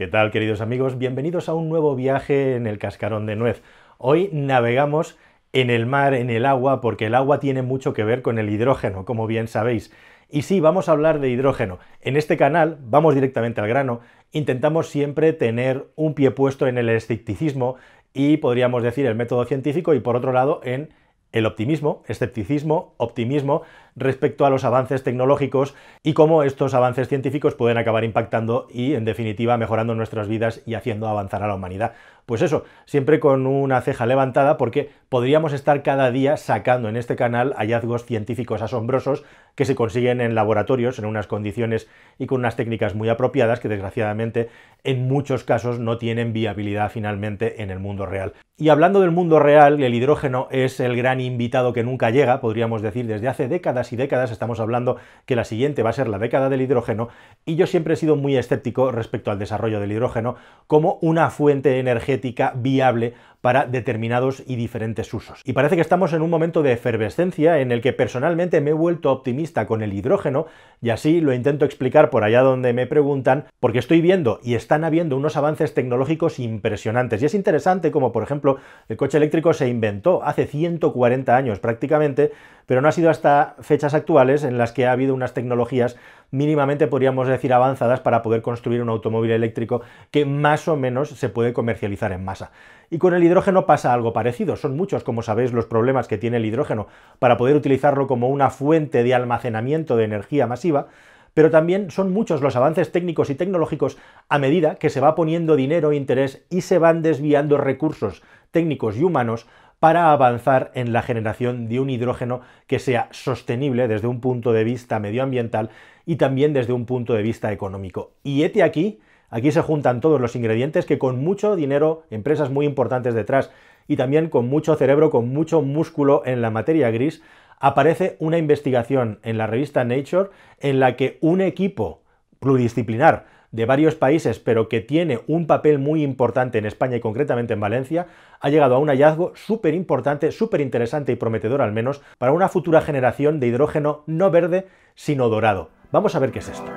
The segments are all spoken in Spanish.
¿Qué tal, queridos amigos? Bienvenidos a un nuevo viaje en el cascarón de nuez. Hoy navegamos en el mar, en el agua, porque el agua tiene mucho que ver con el hidrógeno, como bien sabéis. Y sí, vamos a hablar de hidrógeno. En este canal vamos directamente al grano. Intentamos siempre tener un pie puesto en el escepticismo y podríamos decir el método científico y por otro lado en el optimismo, escepticismo, optimismo, respecto a los avances tecnológicos y cómo estos avances científicos pueden acabar impactando y, en definitiva, mejorando nuestras vidas y haciendo avanzar a la humanidad. Pues eso, siempre con una ceja levantada porque podríamos estar cada día sacando en este canal hallazgos científicos asombrosos que se consiguen en laboratorios en unas condiciones y con unas técnicas muy apropiadas que desgraciadamente en muchos casos no tienen viabilidad finalmente en el mundo real. Y hablando del mundo real, el hidrógeno es el gran invitado que nunca llega, podríamos decir, desde hace décadas y décadas, estamos hablando que la siguiente va a ser la década del hidrógeno, y yo siempre he sido muy escéptico respecto al desarrollo del hidrógeno como una fuente energética viable para determinados y diferentes usos. Y parece que estamos en un momento de efervescencia en el que personalmente me he vuelto optimista con el hidrógeno y así lo intento explicar por allá donde me preguntan, porque estoy viendo y están habiendo unos avances tecnológicos impresionantes. Y es interesante como, por ejemplo, el coche eléctrico se inventó hace 140 años prácticamente, pero no ha sido hasta fechas actuales en las que ha habido unas tecnologías mínimamente podríamos decir avanzadas para poder construir un automóvil eléctrico que más o menos se puede comercializar en masa. Y con el hidrógeno pasa algo parecido. Son muchos, como sabéis, los problemas que tiene el hidrógeno para poder utilizarlo como una fuente de almacenamiento de energía masiva, pero también son muchos los avances técnicos y tecnológicos a medida que se va poniendo dinero e interés y se van desviando recursos técnicos y humanos para avanzar en la generación de un hidrógeno que sea sostenible desde un punto de vista medioambiental y también desde un punto de vista económico. Y este aquí, aquí se juntan todos los ingredientes que con mucho dinero, empresas muy importantes detrás y también con mucho cerebro, con mucho músculo en la materia gris, aparece una investigación en la revista Nature en la que un equipo pluridisciplinar de varios países, pero que tiene un papel muy importante en España y concretamente en Valencia, ha llegado a un hallazgo súper importante, súper interesante y prometedor al menos para una futura generación de hidrógeno no verde, sino dorado. Vamos a ver qué es esto.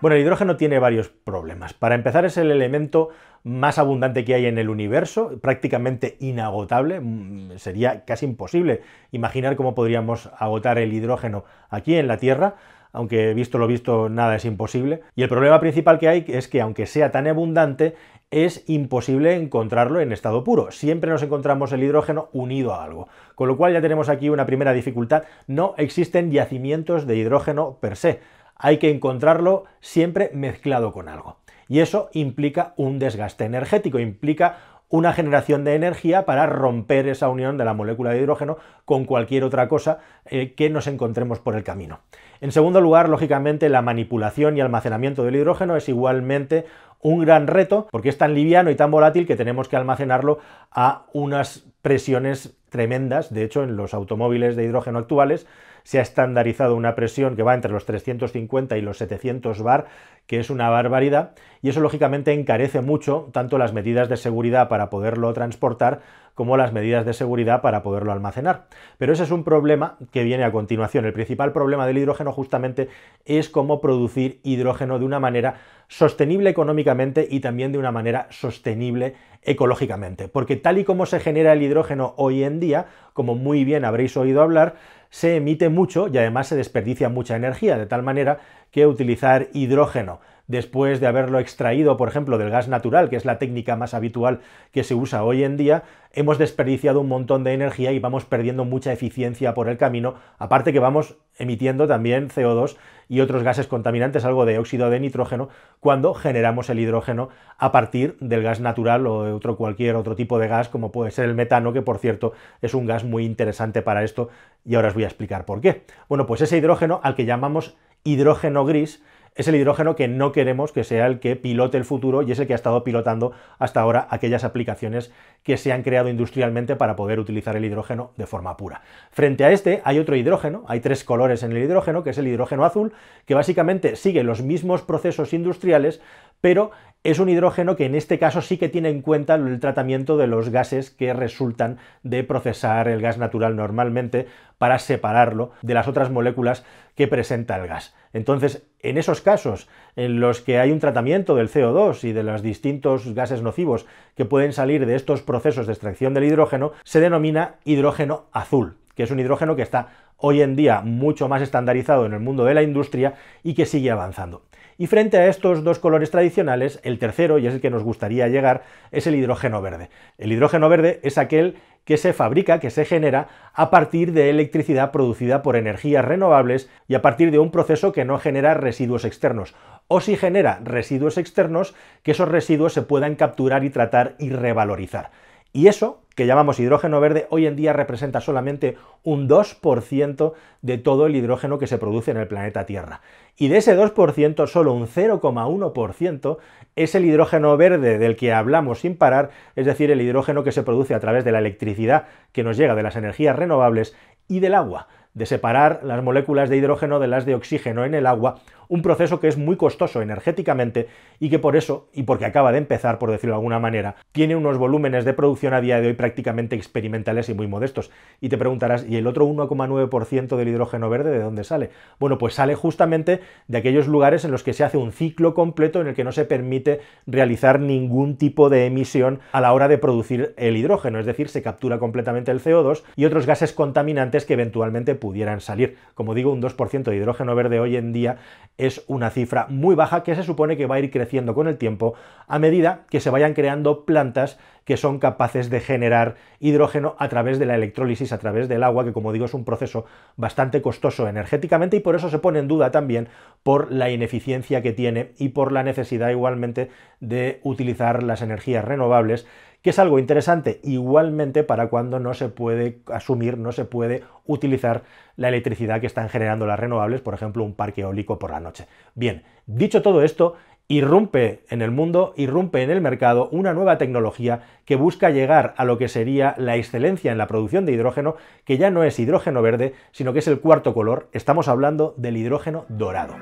Bueno, el hidrógeno tiene varios problemas. Para empezar, es el elemento más abundante que hay en el universo, prácticamente inagotable. Mm, sería casi imposible imaginar cómo podríamos agotar el hidrógeno aquí en la Tierra, aunque visto lo visto nada es imposible. Y el problema principal que hay es que aunque sea tan abundante, es imposible encontrarlo en estado puro. Siempre nos encontramos el hidrógeno unido a algo. Con lo cual ya tenemos aquí una primera dificultad. No existen yacimientos de hidrógeno per se hay que encontrarlo siempre mezclado con algo. Y eso implica un desgaste energético, implica una generación de energía para romper esa unión de la molécula de hidrógeno con cualquier otra cosa eh, que nos encontremos por el camino. En segundo lugar, lógicamente, la manipulación y almacenamiento del hidrógeno es igualmente un gran reto porque es tan liviano y tan volátil que tenemos que almacenarlo a unas presiones tremendas. De hecho, en los automóviles de hidrógeno actuales se ha estandarizado una presión que va entre los 350 y los 700 bar, que es una barbaridad, y eso lógicamente encarece mucho tanto las medidas de seguridad para poderlo transportar como las medidas de seguridad para poderlo almacenar. Pero ese es un problema que viene a continuación. El principal problema del hidrógeno justamente es cómo producir hidrógeno de una manera sostenible económicamente y también de una manera sostenible ecológicamente. Porque tal y como se genera el hidrógeno hoy en día, como muy bien habréis oído hablar, se emite mucho y además se desperdicia mucha energía, de tal manera que utilizar hidrógeno después de haberlo extraído, por ejemplo, del gas natural, que es la técnica más habitual que se usa hoy en día, hemos desperdiciado un montón de energía y vamos perdiendo mucha eficiencia por el camino, aparte que vamos emitiendo también CO2 y otros gases contaminantes, algo de óxido de nitrógeno, cuando generamos el hidrógeno a partir del gas natural o de otro cualquier otro tipo de gas, como puede ser el metano, que por cierto es un gas muy interesante para esto y ahora os voy a explicar por qué. Bueno, pues ese hidrógeno al que llamamos hidrógeno gris, es el hidrógeno que no queremos que sea el que pilote el futuro y es el que ha estado pilotando hasta ahora aquellas aplicaciones que se han creado industrialmente para poder utilizar el hidrógeno de forma pura. Frente a este hay otro hidrógeno, hay tres colores en el hidrógeno, que es el hidrógeno azul, que básicamente sigue los mismos procesos industriales, pero es un hidrógeno que en este caso sí que tiene en cuenta el tratamiento de los gases que resultan de procesar el gas natural normalmente para separarlo de las otras moléculas que presenta el gas. Entonces, en esos casos en los que hay un tratamiento del CO2 y de los distintos gases nocivos que pueden salir de estos procesos de extracción del hidrógeno, se denomina hidrógeno azul, que es un hidrógeno que está hoy en día mucho más estandarizado en el mundo de la industria y que sigue avanzando. Y frente a estos dos colores tradicionales, el tercero, y es el que nos gustaría llegar, es el hidrógeno verde. El hidrógeno verde es aquel que se fabrica, que se genera a partir de electricidad producida por energías renovables y a partir de un proceso que no genera residuos externos, o si genera residuos externos, que esos residuos se puedan capturar y tratar y revalorizar. Y eso, que llamamos hidrógeno verde, hoy en día representa solamente un 2% de todo el hidrógeno que se produce en el planeta Tierra. Y de ese 2%, solo un 0,1% es el hidrógeno verde del que hablamos sin parar, es decir, el hidrógeno que se produce a través de la electricidad que nos llega de las energías renovables y del agua de separar las moléculas de hidrógeno de las de oxígeno en el agua, un proceso que es muy costoso energéticamente y que por eso, y porque acaba de empezar, por decirlo de alguna manera, tiene unos volúmenes de producción a día de hoy prácticamente experimentales y muy modestos. Y te preguntarás, ¿y el otro 1,9% del hidrógeno verde de dónde sale? Bueno, pues sale justamente de aquellos lugares en los que se hace un ciclo completo en el que no se permite realizar ningún tipo de emisión a la hora de producir el hidrógeno, es decir, se captura completamente el CO2 y otros gases contaminantes que eventualmente pudieran salir. Como digo, un 2% de hidrógeno verde hoy en día es una cifra muy baja que se supone que va a ir creciendo con el tiempo a medida que se vayan creando plantas que son capaces de generar hidrógeno a través de la electrólisis, a través del agua, que como digo es un proceso bastante costoso energéticamente y por eso se pone en duda también por la ineficiencia que tiene y por la necesidad igualmente de utilizar las energías renovables que es algo interesante igualmente para cuando no se puede asumir, no se puede utilizar la electricidad que están generando las renovables, por ejemplo, un parque eólico por la noche. Bien, dicho todo esto, irrumpe en el mundo, irrumpe en el mercado una nueva tecnología que busca llegar a lo que sería la excelencia en la producción de hidrógeno, que ya no es hidrógeno verde, sino que es el cuarto color, estamos hablando del hidrógeno dorado.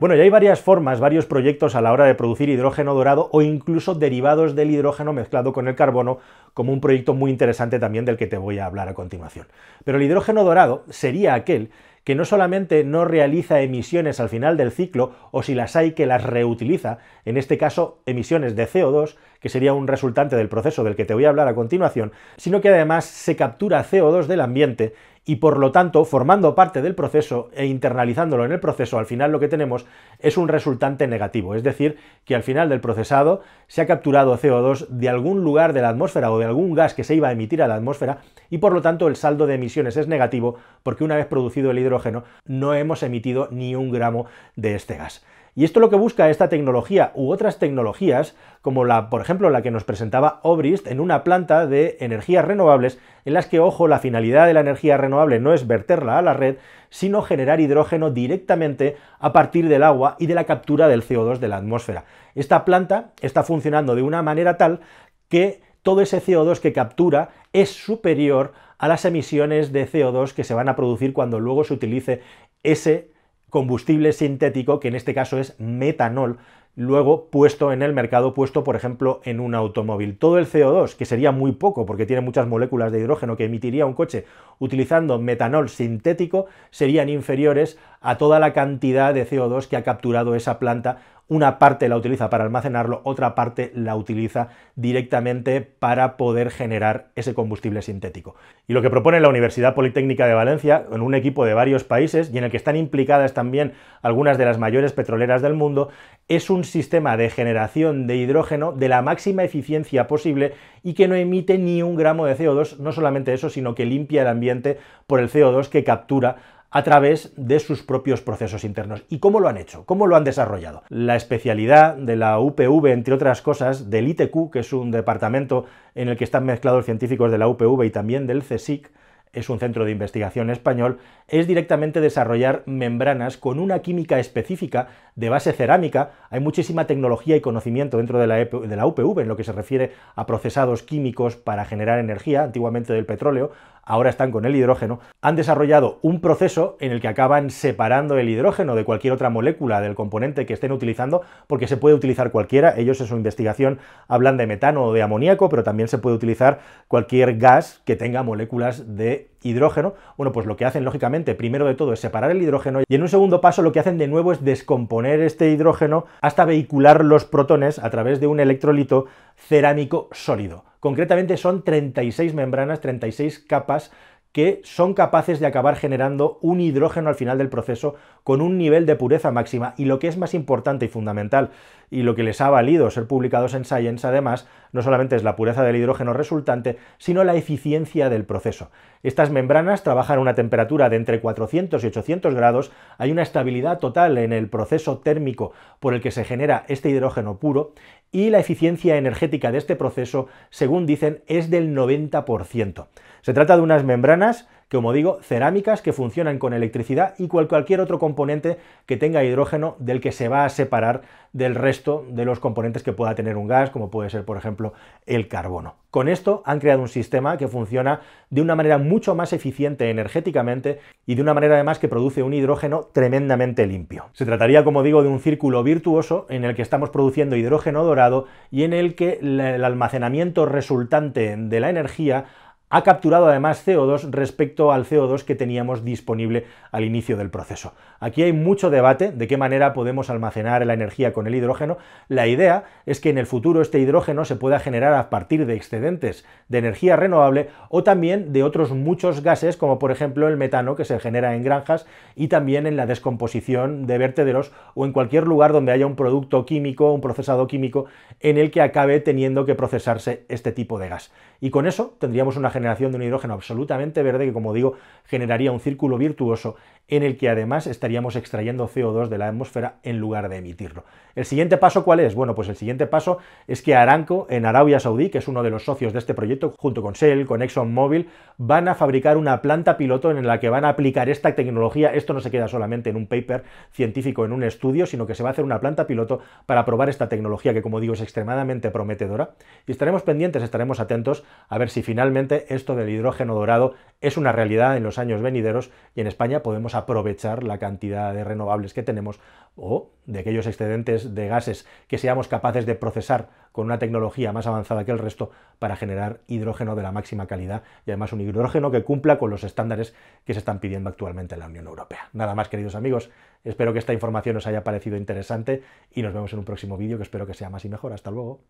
Bueno, ya hay varias formas, varios proyectos a la hora de producir hidrógeno dorado o incluso derivados del hidrógeno mezclado con el carbono, como un proyecto muy interesante también del que te voy a hablar a continuación. Pero el hidrógeno dorado sería aquel que no solamente no realiza emisiones al final del ciclo, o si las hay que las reutiliza, en este caso emisiones de CO2, que sería un resultante del proceso del que te voy a hablar a continuación, sino que además se captura CO2 del ambiente y por lo tanto, formando parte del proceso e internalizándolo en el proceso, al final lo que tenemos es un resultante negativo, es decir, que al final del procesado se ha capturado CO2 de algún lugar de la atmósfera o de algún gas que se iba a emitir a la atmósfera y por lo tanto el saldo de emisiones es negativo porque una vez producido el hidrógeno no hemos emitido ni un gramo de este gas. Y esto es lo que busca esta tecnología u otras tecnologías, como la, por ejemplo, la que nos presentaba Obrist en una planta de energías renovables, en las que, ojo, la finalidad de la energía renovable no es verterla a la red, sino generar hidrógeno directamente a partir del agua y de la captura del CO2 de la atmósfera. Esta planta está funcionando de una manera tal que todo ese CO2 que captura es superior a las emisiones de CO2 que se van a producir cuando luego se utilice ese combustible sintético, que en este caso es metanol, luego puesto en el mercado, puesto por ejemplo en un automóvil. Todo el CO2, que sería muy poco porque tiene muchas moléculas de hidrógeno que emitiría un coche utilizando metanol sintético, serían inferiores a toda la cantidad de CO2 que ha capturado esa planta una parte la utiliza para almacenarlo, otra parte la utiliza directamente para poder generar ese combustible sintético. Y lo que propone la Universidad Politécnica de Valencia, en un equipo de varios países y en el que están implicadas también algunas de las mayores petroleras del mundo, es un sistema de generación de hidrógeno de la máxima eficiencia posible y que no emite ni un gramo de CO2, no solamente eso, sino que limpia el ambiente por el CO2 que captura a través de sus propios procesos internos. ¿Y cómo lo han hecho? ¿Cómo lo han desarrollado? La especialidad de la UPV, entre otras cosas, del ITQ, que es un departamento en el que están mezclados científicos de la UPV y también del CSIC, es un centro de investigación español, es directamente desarrollar membranas con una química específica de base cerámica. Hay muchísima tecnología y conocimiento dentro de la, e de la UPV en lo que se refiere a procesados químicos para generar energía, antiguamente del petróleo, ahora están con el hidrógeno, han desarrollado un proceso en el que acaban separando el hidrógeno de cualquier otra molécula del componente que estén utilizando, porque se puede utilizar cualquiera. Ellos en su investigación hablan de metano o de amoníaco, pero también se puede utilizar cualquier gas que tenga moléculas de hidrógeno, bueno, pues lo que hacen lógicamente primero de todo es separar el hidrógeno y en un segundo paso lo que hacen de nuevo es descomponer este hidrógeno hasta vehicular los protones a través de un electrolito cerámico sólido. Concretamente son 36 membranas, 36 capas que son capaces de acabar generando un hidrógeno al final del proceso con un nivel de pureza máxima y lo que es más importante y fundamental y lo que les ha valido ser publicados en Science además no solamente es la pureza del hidrógeno resultante sino la eficiencia del proceso. Estas membranas trabajan a una temperatura de entre 400 y 800 grados, hay una estabilidad total en el proceso térmico por el que se genera este hidrógeno puro y la eficiencia energética de este proceso, según dicen, es del 90%. Se trata de unas membranas como digo, cerámicas que funcionan con electricidad y cualquier otro componente que tenga hidrógeno del que se va a separar del resto de los componentes que pueda tener un gas, como puede ser, por ejemplo, el carbono. Con esto han creado un sistema que funciona de una manera mucho más eficiente energéticamente y de una manera además que produce un hidrógeno tremendamente limpio. Se trataría, como digo, de un círculo virtuoso en el que estamos produciendo hidrógeno dorado y en el que el almacenamiento resultante de la energía ha capturado además CO2 respecto al CO2 que teníamos disponible al inicio del proceso. Aquí hay mucho debate de qué manera podemos almacenar la energía con el hidrógeno. La idea es que en el futuro este hidrógeno se pueda generar a partir de excedentes de energía renovable o también de otros muchos gases como por ejemplo el metano que se genera en granjas y también en la descomposición de vertederos o en cualquier lugar donde haya un producto químico, un procesado químico en el que acabe teniendo que procesarse este tipo de gas. Y con eso tendríamos una generación de un hidrógeno absolutamente verde que, como digo, generaría un círculo virtuoso en el que además estaríamos extrayendo CO2 de la atmósfera en lugar de emitirlo. ¿El siguiente paso cuál es? Bueno, pues el siguiente paso es que Aranco en Arabia Saudí, que es uno de los socios de este proyecto, junto con Shell, con ExxonMobil, van a fabricar una planta piloto en la que van a aplicar esta tecnología. Esto no se queda solamente en un paper científico, en un estudio, sino que se va a hacer una planta piloto para probar esta tecnología que, como digo, es extremadamente prometedora. Y estaremos pendientes, estaremos atentos a ver si finalmente esto del hidrógeno dorado es una realidad en los años venideros y en España podemos aprovechar la cantidad de renovables que tenemos o de aquellos excedentes de gases que seamos capaces de procesar con una tecnología más avanzada que el resto para generar hidrógeno de la máxima calidad y además un hidrógeno que cumpla con los estándares que se están pidiendo actualmente en la Unión Europea. Nada más, queridos amigos, espero que esta información os haya parecido interesante y nos vemos en un próximo vídeo que espero que sea más y mejor. Hasta luego.